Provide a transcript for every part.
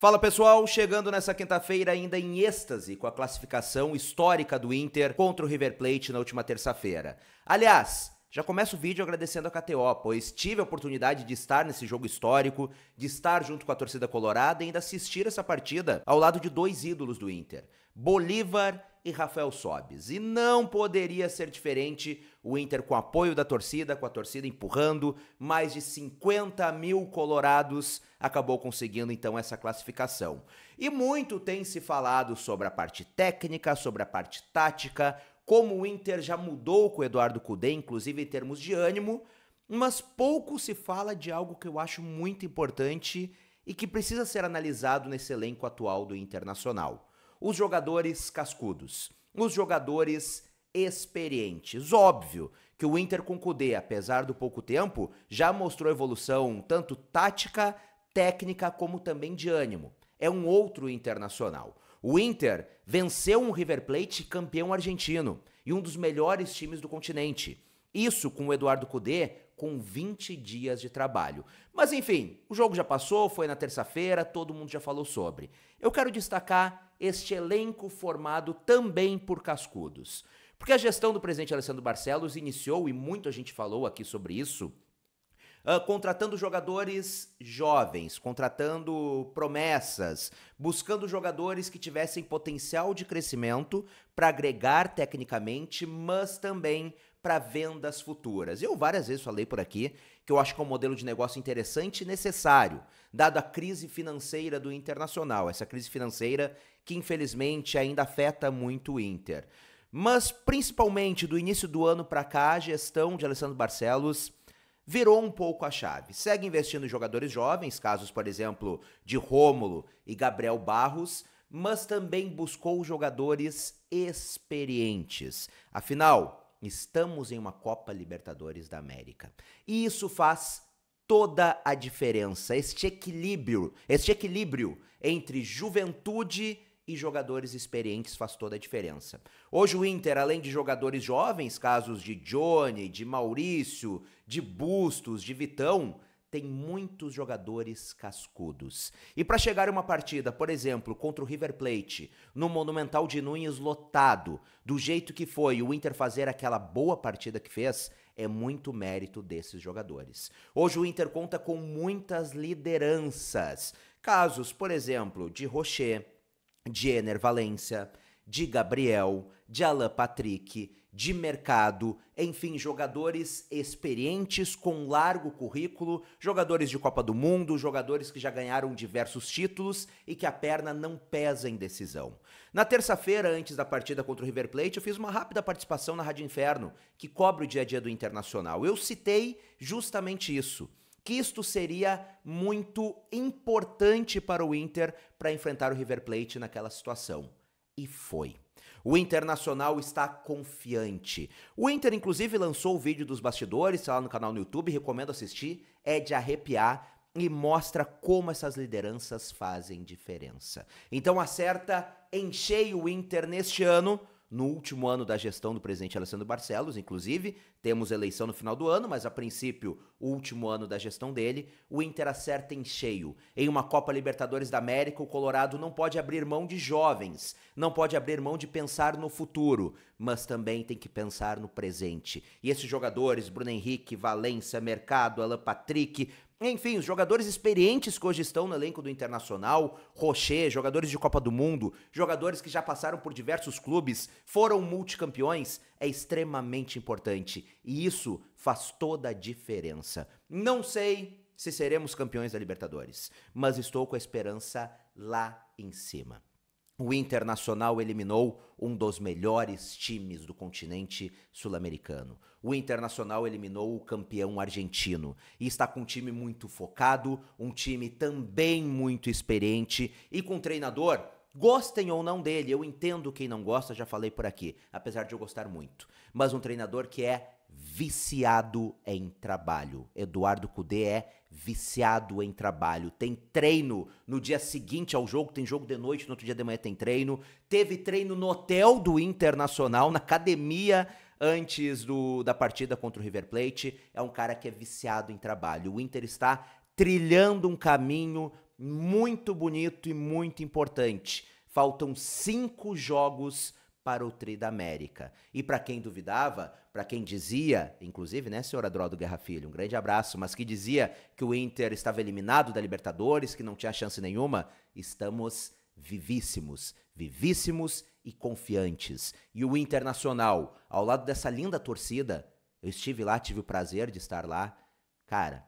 Fala pessoal, chegando nessa quinta-feira ainda em êxtase com a classificação histórica do Inter contra o River Plate na última terça-feira. Aliás, já começo o vídeo agradecendo a KTO, pois tive a oportunidade de estar nesse jogo histórico, de estar junto com a torcida colorada e ainda assistir essa partida ao lado de dois ídolos do Inter, Bolívar e Rafael Sobes. E não poderia ser diferente o Inter com apoio da torcida, com a torcida empurrando, mais de 50 mil colorados acabou conseguindo então essa classificação. E muito tem se falado sobre a parte técnica, sobre a parte tática, como o Inter já mudou com o Eduardo Cudê, inclusive em termos de ânimo, mas pouco se fala de algo que eu acho muito importante e que precisa ser analisado nesse elenco atual do Internacional os jogadores cascudos, os jogadores experientes. Óbvio que o Inter com Kudê, apesar do pouco tempo, já mostrou evolução tanto tática, técnica como também de ânimo. É um outro internacional. O Inter venceu um River Plate campeão argentino e um dos melhores times do continente. Isso com o Eduardo Cudê com 20 dias de trabalho. Mas enfim, o jogo já passou, foi na terça-feira, todo mundo já falou sobre. Eu quero destacar este elenco formado também por cascudos. Porque a gestão do presidente Alessandro Barcelos iniciou, e muito a gente falou aqui sobre isso, Uh, contratando jogadores jovens, contratando promessas, buscando jogadores que tivessem potencial de crescimento para agregar tecnicamente, mas também para vendas futuras. Eu várias vezes falei por aqui que eu acho que é um modelo de negócio interessante e necessário, dado a crise financeira do internacional, essa crise financeira que infelizmente ainda afeta muito o Inter. Mas principalmente do início do ano para cá, a gestão de Alessandro Barcelos virou um pouco a chave. Segue investindo em jogadores jovens, casos, por exemplo, de Rômulo e Gabriel Barros, mas também buscou jogadores experientes. Afinal, Estamos em uma Copa Libertadores da América. E isso faz toda a diferença, este equilíbrio, este equilíbrio entre juventude e jogadores experientes faz toda a diferença. Hoje o Inter, além de jogadores jovens, casos de Johnny, de Maurício, de Bustos, de Vitão, tem muitos jogadores cascudos. E para chegar a uma partida, por exemplo, contra o River Plate, no Monumental de Nunes lotado, do jeito que foi o Inter fazer aquela boa partida que fez, é muito mérito desses jogadores. Hoje o Inter conta com muitas lideranças. Casos, por exemplo, de Rocher, de Ener Valência, de Gabriel, de Alain Patrick, de mercado, enfim, jogadores experientes com largo currículo, jogadores de Copa do Mundo, jogadores que já ganharam diversos títulos e que a perna não pesa em decisão. Na terça-feira, antes da partida contra o River Plate, eu fiz uma rápida participação na Rádio Inferno, que cobre o dia a dia do Internacional. Eu citei justamente isso que isto seria muito importante para o Inter para enfrentar o River Plate naquela situação. E foi. O Internacional está confiante. O Inter, inclusive, lançou o vídeo dos bastidores, está lá no canal no YouTube, recomendo assistir, é de arrepiar e mostra como essas lideranças fazem diferença. Então acerta enchei o Inter neste ano no último ano da gestão do presidente Alessandro Barcelos, inclusive, temos eleição no final do ano, mas a princípio, o último ano da gestão dele, o Inter acerta em cheio. Em uma Copa Libertadores da América, o Colorado não pode abrir mão de jovens, não pode abrir mão de pensar no futuro, mas também tem que pensar no presente. E esses jogadores, Bruno Henrique, Valença, Mercado, Alan Patrick, enfim, os jogadores experientes que hoje estão no elenco do Internacional, Rocher, jogadores de Copa do Mundo, jogadores que já passaram por diversos clubes, foram multicampeões, é extremamente importante. E isso faz toda a diferença. Não sei se seremos campeões da Libertadores, mas estou com a esperança lá em cima o Internacional eliminou um dos melhores times do continente sul-americano. O Internacional eliminou o campeão argentino e está com um time muito focado, um time também muito experiente e com um treinador gostem ou não dele, eu entendo quem não gosta, já falei por aqui, apesar de eu gostar muito. Mas um treinador que é viciado em trabalho. Eduardo Cudê é viciado em trabalho. Tem treino no dia seguinte ao jogo, tem jogo de noite, no outro dia de manhã tem treino. Teve treino no hotel do Internacional, na academia antes do, da partida contra o River Plate. É um cara que é viciado em trabalho. O Inter está trilhando um caminho muito bonito e muito importante. Faltam cinco jogos para o Tri da América. E para quem duvidava, para quem dizia, inclusive, né, senhora Drodo Guerra Filho, um grande abraço, mas que dizia que o Inter estava eliminado da Libertadores, que não tinha chance nenhuma, estamos vivíssimos, vivíssimos e confiantes. E o Internacional, ao lado dessa linda torcida, eu estive lá, tive o prazer de estar lá. Cara,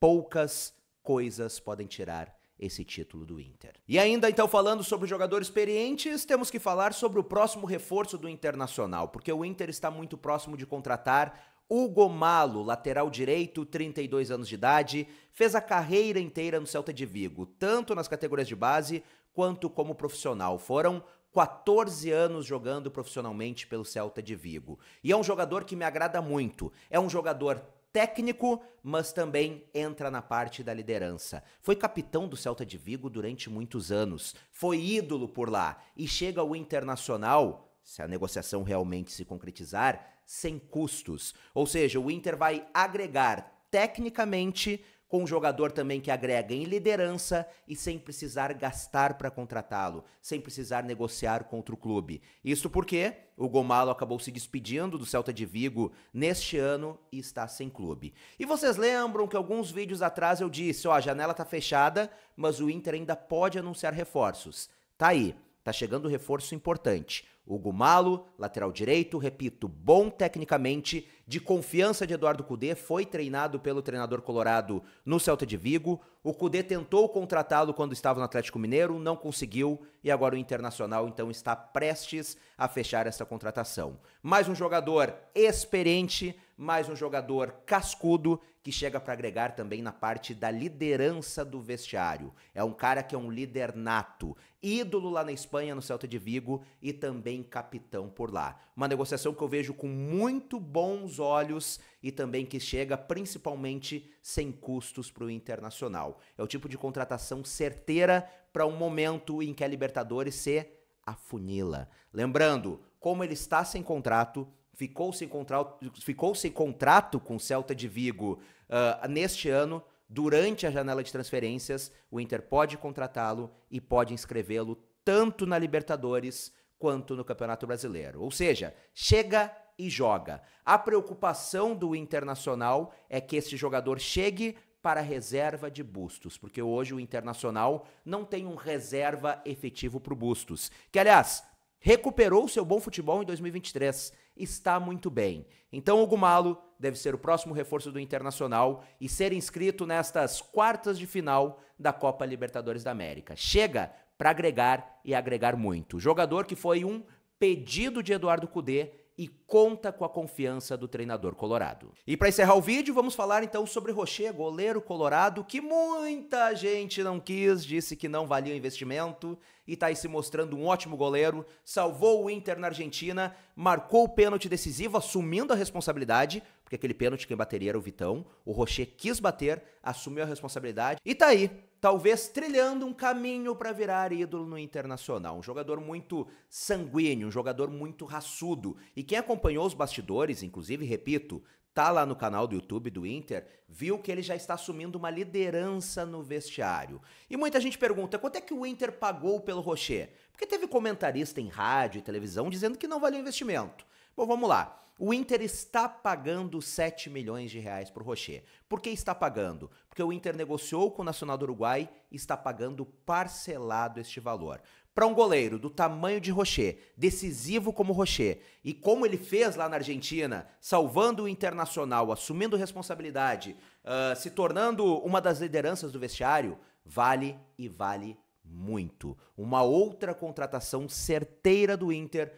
poucas coisas podem tirar esse título do Inter. E ainda então falando sobre jogadores experientes, temos que falar sobre o próximo reforço do Internacional, porque o Inter está muito próximo de contratar Hugo Malo, lateral direito, 32 anos de idade, fez a carreira inteira no Celta de Vigo, tanto nas categorias de base quanto como profissional. Foram 14 anos jogando profissionalmente pelo Celta de Vigo. E é um jogador que me agrada muito. É um jogador técnico, mas também entra na parte da liderança. Foi capitão do Celta de Vigo durante muitos anos, foi ídolo por lá e chega ao Internacional, se a negociação realmente se concretizar, sem custos. Ou seja, o Inter vai agregar tecnicamente com um jogador também que agrega em liderança e sem precisar gastar para contratá-lo, sem precisar negociar contra o clube. Isso porque o Gomalo acabou se despedindo do Celta de Vigo neste ano e está sem clube. E vocês lembram que alguns vídeos atrás eu disse, ó, a janela tá fechada, mas o Inter ainda pode anunciar reforços. Tá aí, tá chegando um reforço importante. O Gomalo, lateral direito, repito, bom tecnicamente de confiança de Eduardo Cudê, foi treinado pelo treinador colorado no Celta de Vigo. O Cudê tentou contratá-lo quando estava no Atlético Mineiro, não conseguiu e agora o Internacional então está prestes a fechar essa contratação. Mais um jogador experiente, mais um jogador cascudo que chega para agregar também na parte da liderança do vestiário. É um cara que é um líder nato, ídolo lá na Espanha, no Celta de Vigo e também capitão por lá. Uma negociação que eu vejo com muito bons os olhos e também que chega principalmente sem custos para o internacional. É o tipo de contratação certeira para um momento em que a Libertadores se afunila. Lembrando, como ele está sem contrato, ficou sem contrato, ficou sem contrato com o Celta de Vigo uh, neste ano. Durante a janela de transferências, o Inter pode contratá-lo e pode inscrevê-lo tanto na Libertadores quanto no Campeonato Brasileiro. Ou seja, chega e joga. A preocupação do Internacional é que esse jogador chegue para a reserva de Bustos, porque hoje o Internacional não tem um reserva efetivo para o Bustos, que aliás recuperou seu bom futebol em 2023, está muito bem. Então o Gumalo deve ser o próximo reforço do Internacional e ser inscrito nestas quartas de final da Copa Libertadores da América. Chega para agregar e agregar muito. Jogador que foi um pedido de Eduardo Cudê e conta com a confiança do treinador colorado. E para encerrar o vídeo, vamos falar então sobre Rocher, goleiro colorado, que muita gente não quis, disse que não valia o investimento e está aí se mostrando um ótimo goleiro, salvou o Inter na Argentina, marcou o pênalti decisivo, assumindo a responsabilidade, porque aquele pênalti quem bateria era o Vitão, o Rocher quis bater, assumiu a responsabilidade e está aí talvez trilhando um caminho para virar ídolo no Internacional. Um jogador muito sanguíneo, um jogador muito raçudo. E quem acompanhou os bastidores, inclusive, repito, tá lá no canal do YouTube do Inter, viu que ele já está assumindo uma liderança no vestiário. E muita gente pergunta: quanto é que o Inter pagou pelo Rocher? Porque teve comentarista em rádio e televisão dizendo que não valia investimento. Bom, vamos lá. O Inter está pagando 7 milhões de reais para o Rocher. Por que está pagando? Porque o Inter negociou com o Nacional do Uruguai e está pagando parcelado este valor. Para um goleiro do tamanho de Rocher, decisivo como Rocher, e como ele fez lá na Argentina, salvando o Internacional, assumindo responsabilidade, uh, se tornando uma das lideranças do vestiário, vale e vale muito. Uma outra contratação certeira do Inter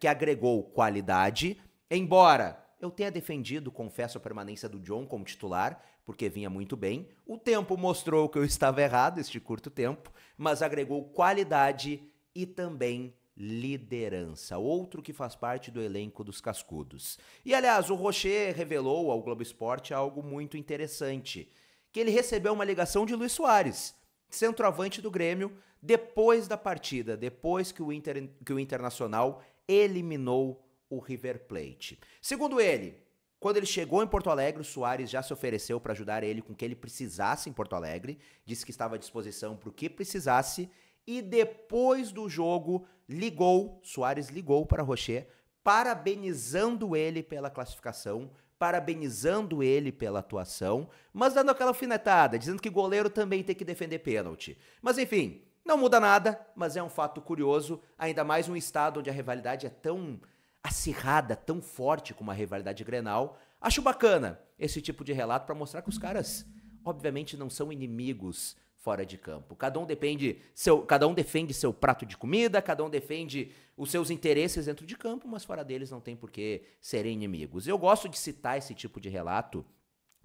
que agregou qualidade Embora eu tenha defendido, confesso, a permanência do John como titular, porque vinha muito bem, o tempo mostrou que eu estava errado, este curto tempo, mas agregou qualidade e também liderança, outro que faz parte do elenco dos cascudos. E aliás, o Rocher revelou ao Globo Esporte algo muito interessante, que ele recebeu uma ligação de Luiz Soares, centroavante do Grêmio, depois da partida, depois que o, Inter, que o Internacional eliminou o River Plate. Segundo ele, quando ele chegou em Porto Alegre, o Soares já se ofereceu para ajudar ele com o que ele precisasse em Porto Alegre, disse que estava à disposição para o que precisasse e depois do jogo ligou, Soares ligou para Rocher, parabenizando ele pela classificação, parabenizando ele pela atuação, mas dando aquela alfinetada, dizendo que goleiro também tem que defender pênalti. Mas enfim, não muda nada, mas é um fato curioso, ainda mais um estado onde a rivalidade é tão acirrada, tão forte como a rivalidade Grenal. Acho bacana esse tipo de relato para mostrar que os caras, obviamente, não são inimigos fora de campo. Cada um depende seu, cada um defende seu prato de comida, cada um defende os seus interesses dentro de campo, mas fora deles não tem por que serem inimigos. Eu gosto de citar esse tipo de relato,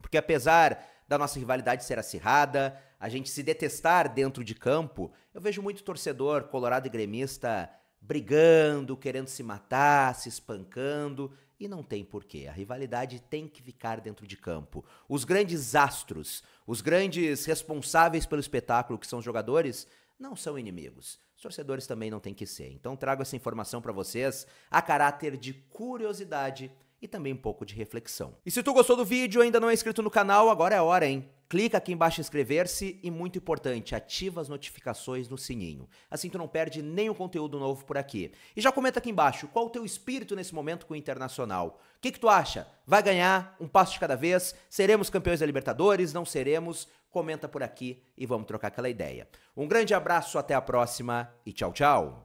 porque apesar da nossa rivalidade ser acirrada, a gente se detestar dentro de campo, eu vejo muito torcedor colorado e gremista brigando, querendo se matar, se espancando. E não tem porquê. A rivalidade tem que ficar dentro de campo. Os grandes astros, os grandes responsáveis pelo espetáculo, que são os jogadores, não são inimigos. Os torcedores também não têm que ser. Então trago essa informação para vocês a caráter de curiosidade e também um pouco de reflexão. E se tu gostou do vídeo e ainda não é inscrito no canal, agora é hora, hein? Clica aqui embaixo em inscrever-se e, muito importante, ativa as notificações no sininho. Assim tu não perde nenhum conteúdo novo por aqui. E já comenta aqui embaixo qual o teu espírito nesse momento com o Internacional. O que, que tu acha? Vai ganhar um passo de cada vez? Seremos campeões da Libertadores? Não seremos? Comenta por aqui e vamos trocar aquela ideia. Um grande abraço, até a próxima e tchau, tchau!